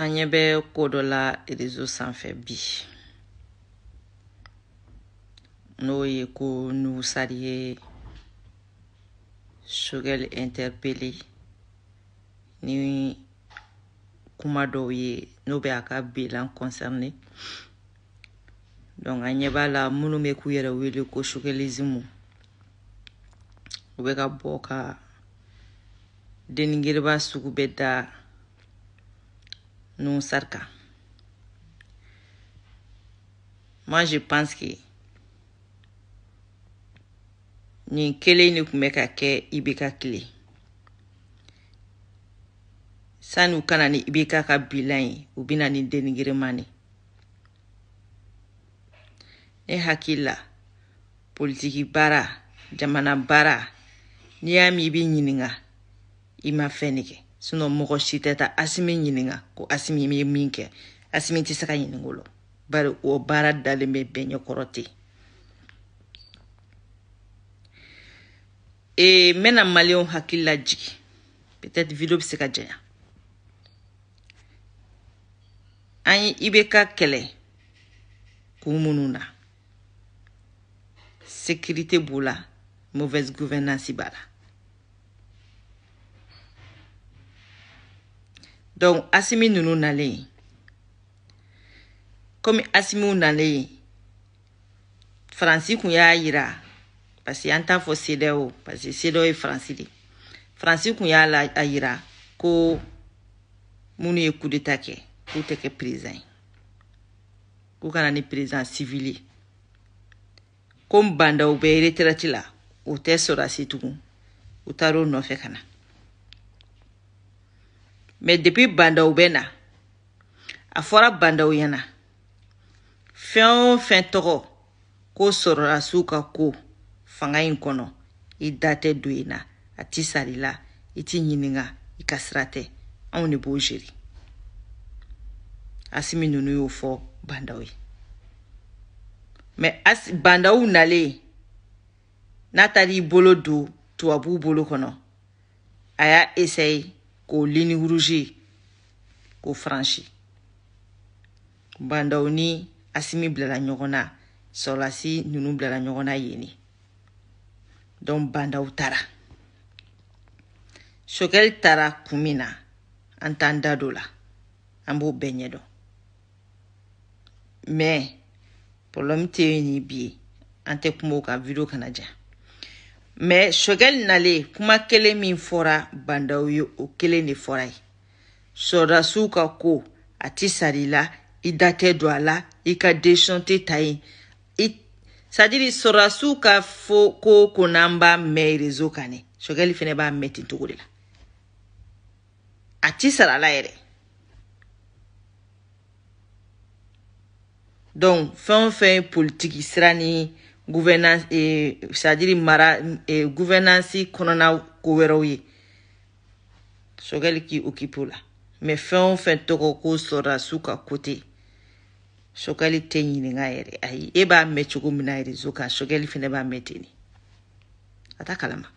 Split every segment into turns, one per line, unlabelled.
an ɲɛ bɛ ko dɔ la rezo sanfɛ bi n'o ye ko nusari ye sogɛl interpele ni kuma dɔw ye n'o bɛ a ka bilan concerne donc an ɲɛ b'a la minnu bɛ k'u yɛrɛ wele ko sogɛlizimu u bɛ ka bɔ ka denigiriba sugu bɛ da Nonsarka. Moi, je pense que nin kelen ne kun bɛ ka kɛ ibeka kile sani kana ni ibeka ka bilan ye u bena ni denigereman ne ne hakili la politiki baara jamana baara n'i y'a min i b'i ɲininga i ma fɛn ne kɛ sinɔ mɔgɔ si tɛ ta asimi ɲininga ko asimi ye min kɛ asimi tɛ se ka ɲiningolo bari o baara dalen bɛ bɛn ɲɛ kɔrɔ ten e n bɛna maliyɛnw hakili lajigi peut-être video bɛ se ka janya an ye i bɛ ka kɛlɛ kun minnu na sécurité b'o la mauvaise gouvernance b'a la donc asimi ninnu nalen komi asimiw nalen faransi kun y'a yira parce que an t'a fɔ sedeo parce que sedeo ye faransi de faransi kun y'a la a yira ko minnu ye kudeta kɛ k'u tɛ kɛ président ye k'u kana ni président civili ko n bandaw bɛ retraite la o tɛ sɔrasi tugun u taar'o nɔfɛ ka na mɛ depi bandaw bɛ na a fɔra bandaw ɲɛna fɛn o fɛn tɔgɔ ko sɔrɔla su ka ko fanga ɲi kɔnɔ i da tɛ don i na a t'i sari la i t'i ɲininga i ka sira tɛ anw de b'o zeri asimi nunu y'o fɔ bandaw ye mɛ bandaw nalen n'a taar'i bolo don tubabuw bolo kɔnɔ a y'a esaye Kou lini kou ruji, kou franshi. Kou bandaw ni asimi ble la nyokona, sol asi nunu ble la nyokona yeni. Don bandaw tara. Sokel tara koumina, anta anta do la, anbo benye do. Me, pou lomite yoni bi, ante koumou ka video kanadya. mɛ sɔkɛli nalen kuma kelen min fɔra bandaw ye o kelen de fɔra ye sɔrɔdasiw ka ko a ti sari la i da tɛ don a la i ka desɔn tɛ ta yen sadiri sɔrɔdasiw ka fɔ ko ko n'an b'a mɛn rezo kan dɛ sɔkɛli fɛnɛ b'a mɛn ten cogo de la a ti sara la yɛrɛ donc fɛn o fɛn ye politiki sira ni gouvernance eh, c'est-à-dire mara eh, gouvernance kɔnɔna ko wɛrɛw ye sɔgɛli k'i okipe o la mɛ fɛn o fɛn tɔgɔ ko sɔrɔla su ka kote sɔgɛli tɛ ɲininga yɛrɛ ayi e b'a mɛn cogo min na rezo kan sɔgɛli fɛnɛ b'a mɛn ten ni a ta kalama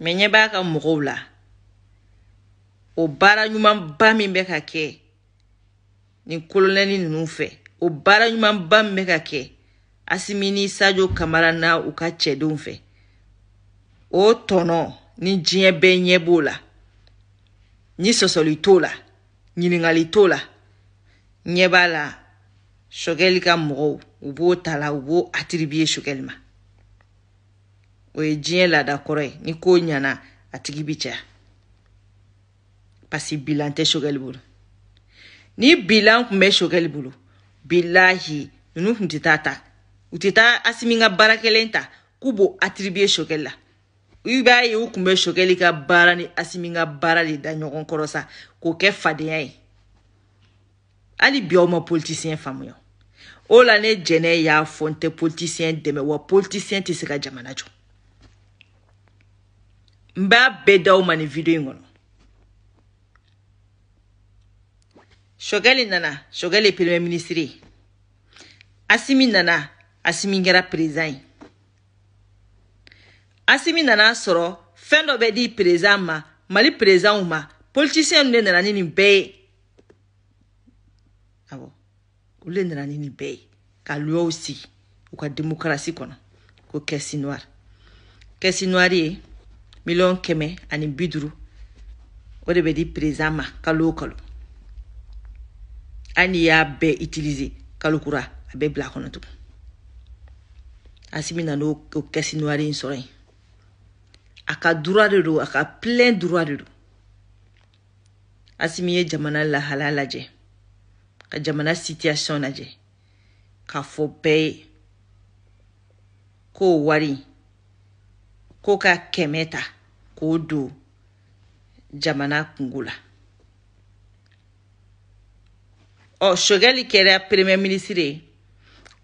mɛ ɲɛ b'a ka mɔgɔw la o baara ɲumanba min bɛ ka kɛ nin kolonɛni ninnu fɛ o baara ɲumanba min bɛ ka kɛ asimini sadio kamara na u ka cɛdenw fɛ o tɔnɔ ni diɲɛ bɛɛ ɲɛ b'o la ni sɔsɔli t'o la ɲiningali t'o la ɲɛ b'a la sɔgɛli ka mɔgɔw u b'o ta la u b'o atiribiye sɔgɛli ma o ye diɲɛ laada kɔrɔ ye ni ko ɲana a tigi bi caya pasi bilan tɛ sɔgɛli bolo ni bilan kun bɛ sɔgɛli bolo bilahi nunu kun tɛ taa ta u tɛ taa asimi ka baara kelen ta k'u b'o atiribiye sokɛli la i b'a ye u kun bɛ sokɛli ka baara ni asimi ka baara de da ɲɔgɔn kɔrɔ sa k'o kɛ fadenya ye hali bi aw ma politisiyɛn faamuya o la ne jɛnɛ y'a fɔ n tɛ politisiyɛn dɛmɛ wa politisiyɛn tɛ se ka jamana jɔ n b'a bɛɛ d'aw ma nin video in kɔnɔ shogɛli nana shogɛli ye premier ministre ye asimi nana asimi kɛra perezan ye asimi nana sɔrɔ fɛn dɔ bɛ di perezan ma mali perezanw ma politisiyɛn de nana ni nin bɛɛ ye awɔ olu de nana ni nin bɛɛ ye ka luwaw sigi u ka demokarasi kɔnɔ ko kɛsi noir kɛsi noir ye miliyɔn kɛmɛ ani bi duuru o de bɛ di perezan ma kalo o kalo hali n'i y'a bɛɛ itilize kalokura a bɛ bila a kɔnɔ tugun asi bɛna n'o kɛsi noiri in sɔrɔ yen a ka dura de don a ka pilɛn dura de don asimi ye jamana lahala lajɛ ka jamana sitiyasiyɔn lajɛ k'a fɔ bɛɛ ye k'o wari ko ka kɛmɛ ta k'o don jamana kungo la ɔ oh, shogɛli kɛra premier ministre ye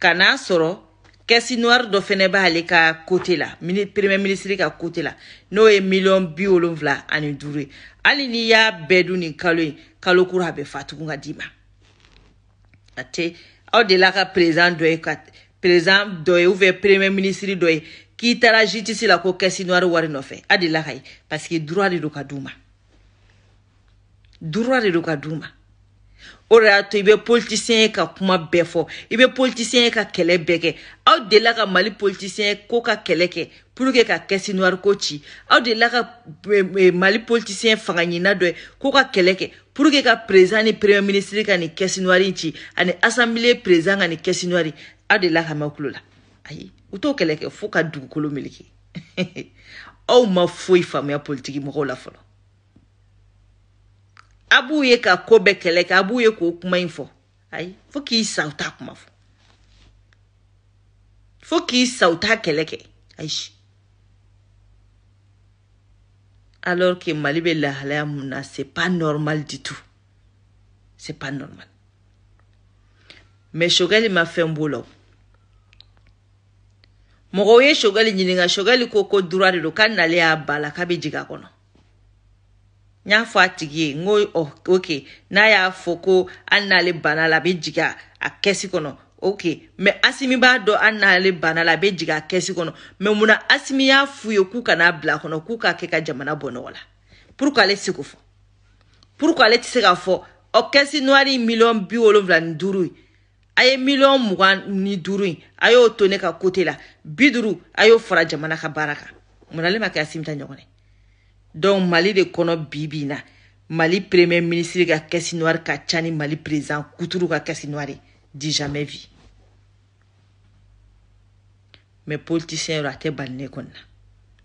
ka n'a sɔrɔ kɛsi noir dɔ fɛnɛ b'ale ka kote la premier ministiri ka kote la n'o ye miliyɔn bi wolonfila ani duuru ye hali n'i y'a bɛɛ dun nin kalo ye kalo kura a bɛ fatugun ka d'i ma a tɛ aw delila ka perezan dɔ ye ka perezan dɔ ye ubiyɛn premier ministiri dɔ ye k'i taara jitisi la ko kɛsi noir wari nɔfɛ a delila ka ye parce que droit de do ka d'u ma droit de do ka d'u ma o de y'a to i bɛ politisiyɛn ye ka kuma bɛɛ fɔ i bɛ politisiyɛn ye ka kɛlɛ bɛɛ kɛ aw delila ka mali politisiyɛn ko ka kɛlɛ kɛ pour que ka kɛsi noir ko ci aw delila ka eh, eh, mali politisiyɛn fanga ɲina dɔ ye ko ka kɛlɛ kɛ pour que ka président ni premier ministre ka nin kɛsi noir ci ani assemblée président ka nin kɛsi noir aw delila ka mɛn kulo la ayi u t'o kɛlɛ kɛ fo ka dugukolo meleke aw ma foyi faamuya politiki mɔgɔw la fɔlɔ a b'u ye ka ko bɛɛ kɛlɛ kɛ a b'u ye k'o kuma in fɔ ayi fo k'i sa u t'a kuma fɔ fo k'i sa u t'a kɛlɛ kɛ ayi alors que mali bɛ lahalaya mun na c'est pas normal du tout c'est pas normal mais shogali ma fɛn b'o la o mɔgɔw ye shogali ɲininka shogali ko ko dura de don ka nale y'a ba la k'a bɛ jigin a kɔnɔ n y'a fɔ a tigi ye n ko ɔ oh, ok n'a y'a fɔ ko hali n'ale banna la a bɛ jigin a kɛsi kɔnɔ ok mɛ asimi b'a dɔn hali n'ale banna la a bɛ jigin a kɛsi kɔnɔ mɛ munna asimi y'a f'u ye k'u kana bila a kɔnɔ k'u k'a kɛ ka jamana bɔ nɔgɔ la pour k'ale se k'o fɔ pour k'ale tɛ se k'a fɔ ɔ kɛsi noiri miliyɔn bi wolonwula ni duuru ye a ye miliyɔn mugan ni duuru in a y'o to ne ka kote la bi duuru a y'o fara jamana ka baara kan munna ale ma kɛ asimi ta ɲɔgɔn ye donc mali de kɔnɔ bibi na mali premier ministre ka kɛsi noir ka ca ni mali président kuturu ka kɛsi noir ye di jamais vi mais politicien yɔrɔ a tɛ bali ne kɔni na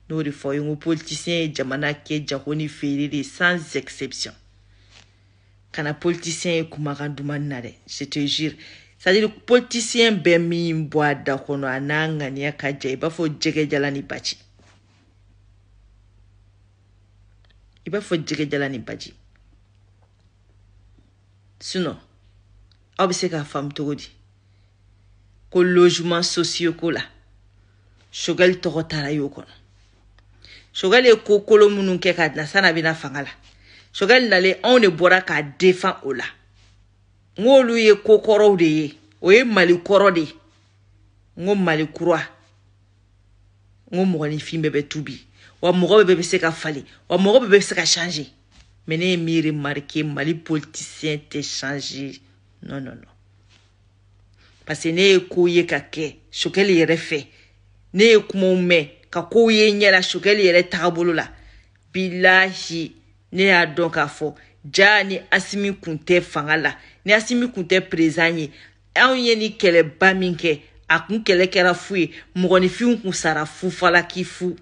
n'o de fɔ ye n ko politicien ye jamana kɛ jago ni feere de sans exception kana politicien ye kumakan dumani na dɛ je te jure c'est à dire politicien bɛ min bɔ a da kɔnɔ a n'a ŋaniya ka ja i b'a fɔ jɛgɛjala ni baci i b'a fɔ jɛgɛjala ni baji sinɔ aw bɛ se k'a faamu cogo di ko logement sociaux ko la shogali tɔgɔ taara y'o kɔnɔ shogali ye ko kolo minnu kɛ ka na sanni a bɛna fanga la shogali nalen anw de bɔra k'a defan o la n k'olu ye ko kɔrɔw de ye o ye mali kɔrɔ de ye n ko mali kura n ko mɔgɔninfin bɛɛ bɛ tubi wa mɔgɔ bɛɛ bɛ se ka falen wa mɔgɔ bɛɛ bɛ se ka change mais ne ye min remarqué mali politicien tɛ change non non non parce que ne ye kow ye ka kɛ sokɛli yɛrɛ fɛ ne ye kumaw mɛn ka kow ye ɲɛla sokɛli yɛrɛ tagabolo la bilahi ne y'a dɔn k'a fɔ ja ni asimi kun tɛ fanga la ni asimi kun tɛ perezan ye anw ye ni kɛlɛba min kɛ a kun kɛlɛ kɛra fu ye mɔgɔninfinw kun sara fufalaki fu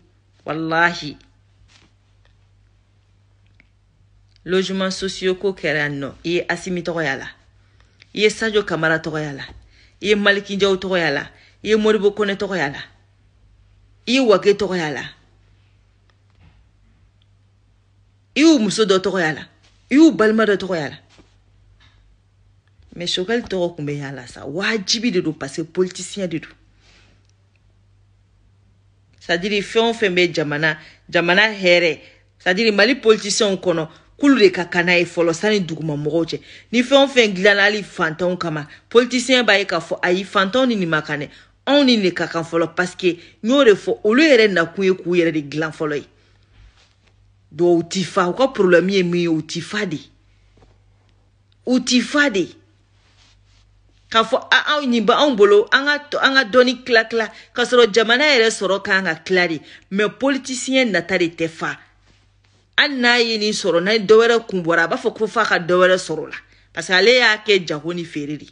Wallahi, lojman sosyo ko kere an nou, iye asimi to kwe ala, iye sajo kamara to kwe ala, iye malikinja ou to kwe ala, iye moribokone to kwe ala, iye wage to kwe ala, iye ou mousodo to kwe ala, iye ou balmada to kwe ala. Me shokal to kwe kwenye ala sa, wajibi de dou pase politisyen de dou. sadiri fɛn o fɛn bɛ jamana jamana hɛrɛ sadiri mali politisiyɛnw kɔnɔ kulu de ka kan n'a ye fɔlɔ sani duguma mɔgɔw cɛ ni fɛn o fɛn dilanna hali fantanw kama politisiyɛn b'a ye k'a fɔ ayi fantanw ni nin ma kan dɛ anw ni de ka kan fɔlɔ paseke n y'o de fɔ olu yɛrɛ nakun ye k'u yɛrɛ de dilan fɔlɔ ye dɔw ti fa u ka porolɛmu ye min ye u ti fa de u ti fa de k'a fɔ anw nin ba anw bolo an ka an ka dɔɔni kila kila k'a sɔrɔ jamana yɛrɛ sɔrɔ kan ka kila de mɛ politisiyɛn nata de tɛ fa hali n'a ye nin sɔrɔ n'a ye dɔwɛrɛ kun bɔra a b'a fɔ ko f'a ka dɔwɛrɛ sɔrɔ la parce que ale y'a kɛ jago ni feere de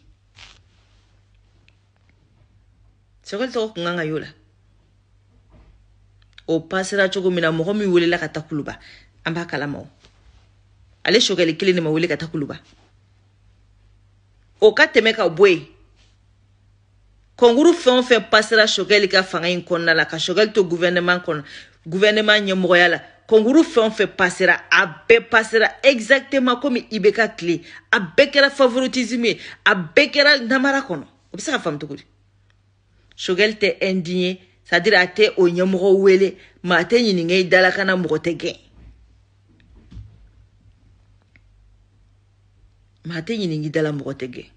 sɛgɛli tɔgɔ kun kan ka y'o la o pasera cogo min na mɔgɔ min welela ka ta kuluba an b'a kalama o ale sɔgɛli kelen de ma wele ka ta kuluba o ka tɛmɛ ka bɔ yen kɔnkuru fɛn o fɛn pasera sokɛli ka fanga in kɔnɔna la ka sokɛli to guvɛrɛnɛman kɔnɔ guvɛrɛnɛman ɲɛmɔgɔya la kɔnkuru fɛn o fɛn pasera a bɛɛ pasera exactement komi i bɛ ka tile a bɛɛ kɛra favoritisme ye a bɛɛ kɛra namara kɔnɔ o bɛ se ka faamu cogo di sokɛli tɛ indien c'est à dire a tɛ o ɲɛmɔgɔ wele maa tɛ ɲininka i da la kana mɔgɔ tɛ gɛn maa tɛ ɲiningi dala mɔgɔ tɛ gɛn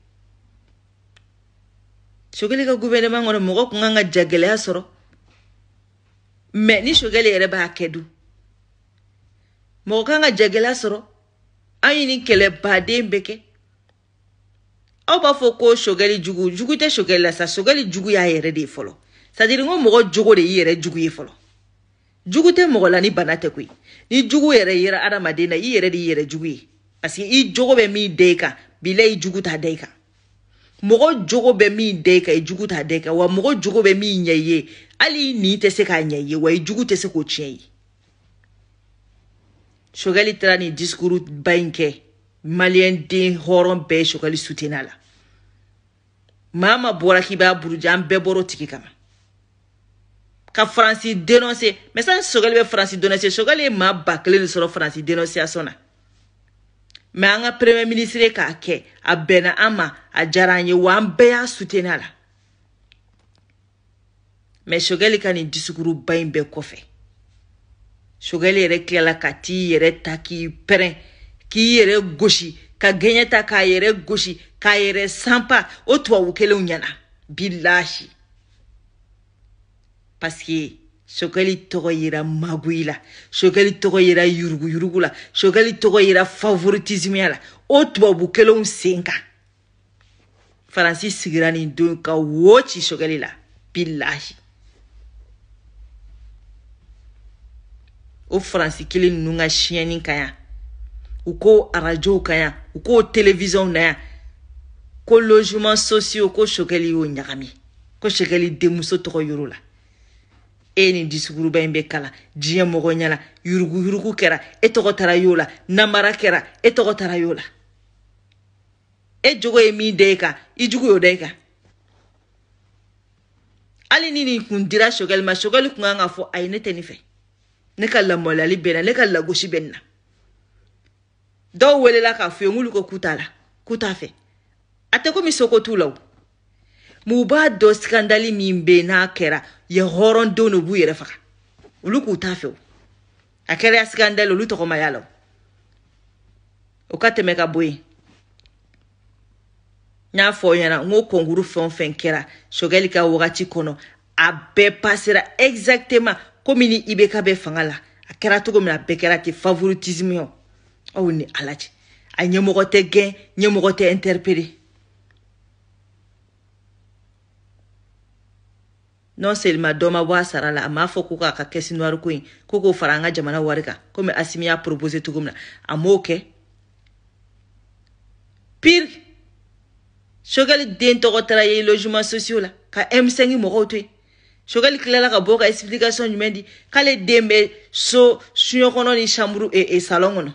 sogɛli ka guvɛrɛnɛman kɔnɔ mɔgɔ kun kan ka ja gɛlɛya sɔrɔ mɛ ni sogɛli yɛrɛ b'a kɛ dun mɔgɔ kan ka ja gɛlɛya sɔrɔ an ye nin kɛlɛ baden bɛ kɛ aw b'a fɔ ko sogɛli jugu jugu tɛ sogɛli la sa sogɛli jugu y'a yɛrɛ de ye fɔlɔ sadiri ko mɔgɔ jogo de y'i yɛrɛ jugu ye fɔlɔ jugu tɛ mɔgɔ la ni bana tɛ koyi ni jugu yɛrɛ yera adamaden na i yɛrɛ de y'i yɛrɛ jugu ye paseke i jogo bɛ min da i kan bila i jugu ta da i kan mɔgɔ jogo bɛ min da i kan i jugu ta da i kan wa mɔgɔ jogo bɛ min ɲɛ i ye hali i ni tɛ se k'a ɲɛ i ye wa i jugu tɛ se k'o tiɲɛ ye sokɛli taara nin disikuru ba in kɛ maliyɛn den hɔrɔn bɛɛ ye sokɛli sutena la maa ma bɔra k'i b'a buruja an bɛɛ bɔr'o tigi kama ka faransi denonse mɛ sani sokɛli bɛ faransi denonse sokɛli ye maa ba kelen de sɔrɔ faransi denonseyason na mɛ an ka premier ministre k'a kɛ a bɛnna an ma a an ye wa an bɛɛ y'a sutena la mɛ sogɛli ka nin disukuruba in bɛɛ kɔfɛ sogɛli yɛrɛ tilala ka yɛrɛ ta k'i pɛrɛn k'i yɛrɛ gosi ka gɛɲɛ ta k'a yɛrɛ gosi k'a yɛrɛ sanpa o tubabu kelenw ɲɛna bilahi paseke sokɛli tɔgɔ yera magoyi la sokɛli tɔgɔ yera yuruguyurugu la sokɛli tɔgɔ yera favoritisimiya la o tubabu kelenw sen kan faransi sigira nin don ka wo ci sokɛli la bilahi o faransi kelen nunu ka siɲɛni ka ya u ko arajow ka ya u ko televizɔnw na ya ko logeman sosiyo ko sokɛli y'o ɲagami ko sokɛli denmuso tɔgɔ yoro la e ni disuguruba in bɛ kala diɲɛ mɔgɔ ɲɛna yuruguyurugu kɛra e tɔgɔ tara y'o la namara kɛra e tɔgɔ tara y'o la e jogo ye min da i e kan i jugu y'o da i e kan hali ni nin kun dira sogɛli ma sogɛli kun kan ka fɔ ayi ne tɛ nin fɛ ne ka lamɔliyali bɛ na ne ka lagosi bɛ na dɔw welela k'a fɔ ye nk'olu ko k'u t'a la k'u t'a fɛ a tɛ komi soko t'u la o u b'a dɔ sigandali min be n'a kɛra ye hɔrɔndenw no b'u yɛrɛ faga olu k'u t'a fɛ o a kɛra sigandali olu tɔgɔma y'a la o ka tɛmɛ ka bo ye n y'a fɔ ɲɛna n ko kɔnkuru fɛn o fɛn kɛra sogɛli ka wagati kɔnɔ a bɛɛ pasera exactement komi ni i bɛ ka bɛ fanga la a kɛra cogo min a bɛɛ kɛra ten favoritisme aw ni ala cɛ a ɲɛmɔgɔ tɛ gɛn ɲɛmɔgɔ tɛ interpele non seulement dɔ ma bɔ a sara la a m'a fɔ ko k'a ka kɛsi noir ko in ko k'o fara an ka jamana wari kan komi asimi y'a proposé cogo min na a m'o kɛ pire sogɛli den tɔgɔ tara ye logement sociaux la ka m5 mɔgɔw to yen sogɛli tilala ka bɔ ka explication jumɛn di k'ale den bɛ so suɲɛ kɔnɔ ni chambre e, e salon kɔnɔ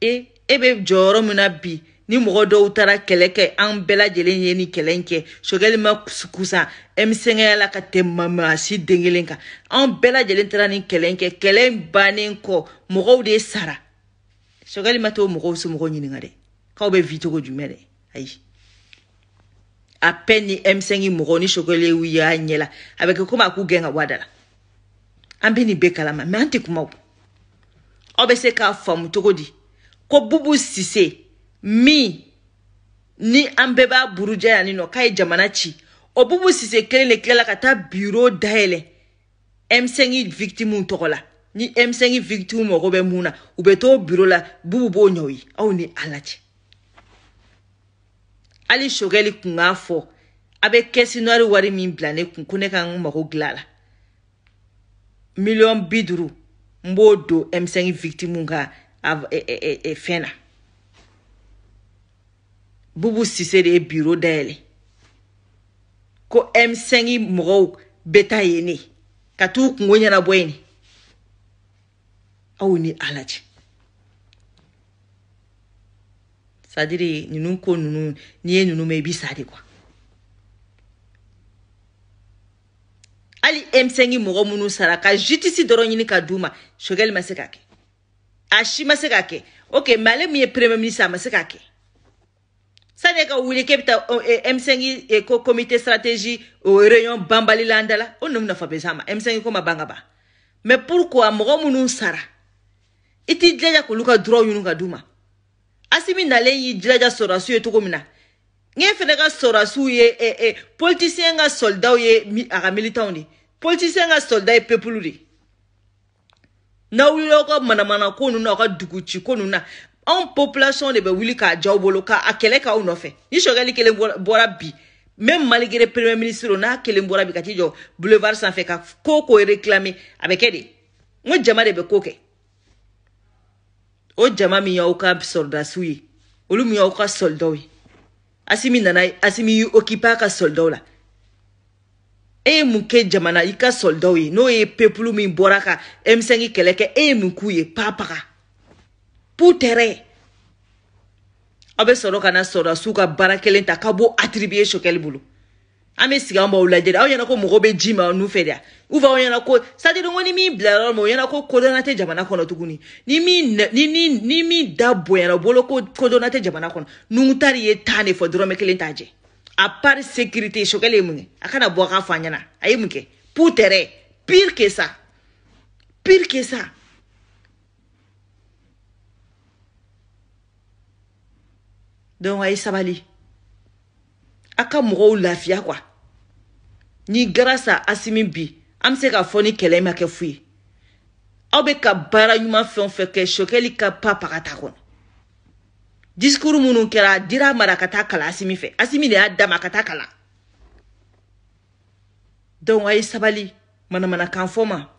e e eh bɛ jɔyɔrɔ min na bi ni mɔgɔ dɔw taara kɛlɛ kɛ an bɛɛ lajɛlen ye ni kɛlɛ in kɛ sokɛli ma kusa ɛmisɛngɛya la ka tɛmɛ maa si den kelen kan an bɛɛ lajɛlen taara ni kɛlɛ in kɛ kɛlɛ in bannen kɔ mɔgɔw de sara sokɛli ma t'o mɔgɔw somɔgɔw ɲininka dɛ k'aw bɛ vi cogo jumɛn dɛ ayi a pɛ ni ɛmisɛngi mɔgɔ ni sokɛli y'a ɲɛ la a bɛ kɛ komi a k'u gɛn ka bɔ a da la an bɛ nin bɛɛ kalama mɛ an tɛ kuma o aw bɛ se k'a faamu cogo di ko bubu sise min ni an bɛɛ b'a burujɛ yani nɔ k'a ye jamana ci o bubu sise kelen le tilala ka taa biro dayɛlɛ m5 victimew tɔgɔ la ni m5 victimew mago bɛ mun na u bɛ to biro la bubu b'o ɲɛw ye aw ni ala cɛ hali sogɛli kun k'a fɔ a bɛ kɛsi nɔri wari min bila ne kun ko ne ka n mago gila la miliyɔn bi duuru n b'o don m5 victimew ka fɛn na bubu sise de ye biro dayɛlɛ ko m5 mɔgɔw bɛ ta yen ne ka t'u kungo ɲɛnabɔ yen ne aw ni ala cɛ sadiri nunu ko nunu n'i ye nunu mɛn i bi sa de kuwa hali m5 mɔgɔ minnu sara ka jitisi dɔrɔn ɲini ka d'u ma shogɛli ma se ka kɛ a si ma se ka kɛ ok mɛ ale min ye premier ministre a ma se ka kɛ sani ka wuli k'e bɛ taa m5 ko comité stratégie o e, réunion banbali la an da la o nɔ bɛ nafa bɛ s'a ma m5 ko ma ban ka ban mais pourquoi mɔgɔ minnu sara i t'i jilaja k'olu ka droit ɲini ka d'u ma asimi nalen y'i jilaja sɔrɔdasiw ye cogo min e, e, na ŋe fɛnɛ ka sɔrɔdasiw ye eh, eh, politisiyɛn ka sɔlidaw ye a ka militanw de politisiyɛn ka sɔlida ye pepulu de n'aw wulila aw ka manamanako nunu aw ka duguci ko nunu na anw population de bɛ wuli k'a jaw bolo ka a kɛlɛ k'aw nɔfɛ ni sɔkɛli kelen bɔra bi même malgré premier ministre o n'a kelen bɔra bi ka t'i jɔ boulevard sanfɛ ka ko ko réclamer a bɛ kɛ de n ko jama de bɛ ko kɛ o jama min y'aw ka sɔrɔdasiw ye olu min y'aw ka sɔlidaw ye asimi nana asimi y'i occupé a ka sɔlidaw la e ye mun kɛ jamana i ka sɔlidaw ye n'o ye pepulu min bɔra ka m5 kɛlɛ kɛ e ye mun k'u ye papaga putɛrɛ aw bɛ sɔrɔ ka na sɔrɔ a s'u ka baara kelen ta ka b'o attribué sokɛli bolo an bɛ sigi an b'aw lajɛ de aw ɲɛna ko mɔgɔ bɛ ji ma nu fɛ de a u fɛ aw ɲɛna ko sadiri ko ni min bila yɔrɔ min o ɲɛna ko kodɔnna tɛ jamana kɔnɔ tuguni ni min ni ni ni min da bonyana bolo ko kodɔnna tɛ jamana kɔnɔ nugutari ye tan de fɔ dɔrɔmɛ kelen t'a jɛ a part sécurité sokɛli ye mun kɛ a kana bɔ a ka fɔ an ɲɛna a ye mun kɛ putɛrɛ pire que ça pire que ça donc a ye sabali a ka mɔgɔw lafiya kuwa ni garasa asimi bi an be se k'a fɔ ni kɛlɛ ma kɛ fu ye aw be ka baara ɲuman fɛn fɛ kɛ sokɛli ka pa pagata kɔnɔ diskuru minnu kɛra a dira a mara ka taa kala asimi fɛ asimi de y'a dama ka taa kala donc a ye sabali manamanakan fɔ ma